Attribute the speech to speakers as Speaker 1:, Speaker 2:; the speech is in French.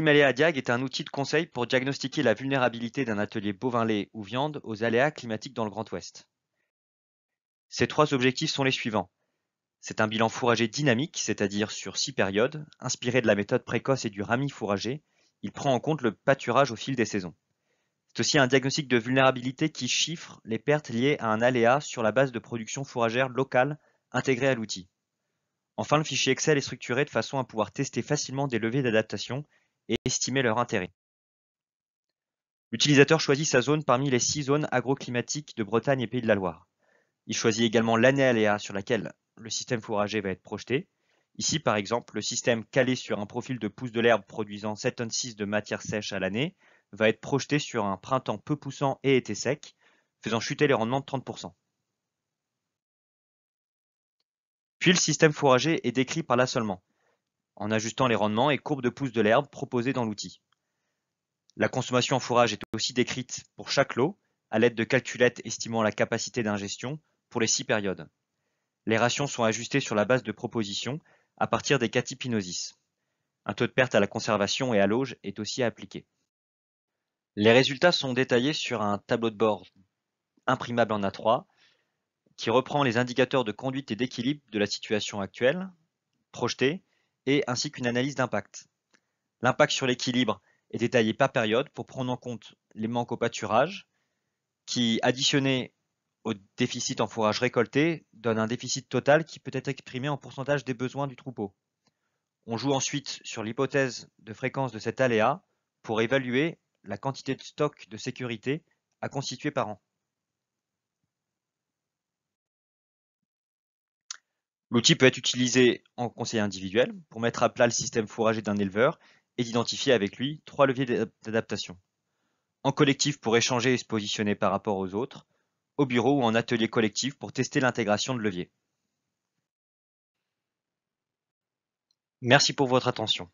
Speaker 1: diag est un outil de conseil pour diagnostiquer la vulnérabilité d'un atelier bovin-lait ou viande aux aléas climatiques dans le Grand Ouest. Ces trois objectifs sont les suivants. C'est un bilan fourrager dynamique, c'est-à-dire sur six périodes. Inspiré de la méthode précoce et du rami fourragé. il prend en compte le pâturage au fil des saisons. C'est aussi un diagnostic de vulnérabilité qui chiffre les pertes liées à un aléa sur la base de production fourragère locale intégrée à l'outil. Enfin, le fichier Excel est structuré de façon à pouvoir tester facilement des leviers d'adaptation et estimer leur intérêt. L'utilisateur choisit sa zone parmi les six zones agroclimatiques de Bretagne et Pays de la Loire. Il choisit également l'année aléa sur laquelle le système fourrager va être projeté. Ici, par exemple, le système calé sur un profil de pousse de l'herbe produisant 7,6 tonnes de matière sèche à l'année va être projeté sur un printemps peu poussant et été sec, faisant chuter les rendements de 30%. Puis le système fourrager est décrit par l'assolement, en ajustant les rendements et courbes de pousse de l'herbe proposées dans l'outil. La consommation en fourrage est aussi décrite pour chaque lot à l'aide de calculettes estimant la capacité d'ingestion pour les six périodes. Les rations sont ajustées sur la base de propositions à partir des catipinosis. Un taux de perte à la conservation et à l'auge est aussi appliqué. Les résultats sont détaillés sur un tableau de bord imprimable en A3 qui reprend les indicateurs de conduite et d'équilibre de la situation actuelle, projetée, et ainsi qu'une analyse d'impact. L'impact sur l'équilibre est détaillé par période pour prendre en compte les manques au pâturage qui, additionnés au déficit en fourrage récolté, donne un déficit total qui peut être exprimé en pourcentage des besoins du troupeau. On joue ensuite sur l'hypothèse de fréquence de cet aléa pour évaluer la quantité de stock de sécurité à constituer par an. L'outil peut être utilisé en conseil individuel pour mettre à plat le système fourragé d'un éleveur et d'identifier avec lui trois leviers d'adaptation. En collectif pour échanger et se positionner par rapport aux autres, au bureau ou en atelier collectif pour tester l'intégration de leviers. Merci pour votre attention.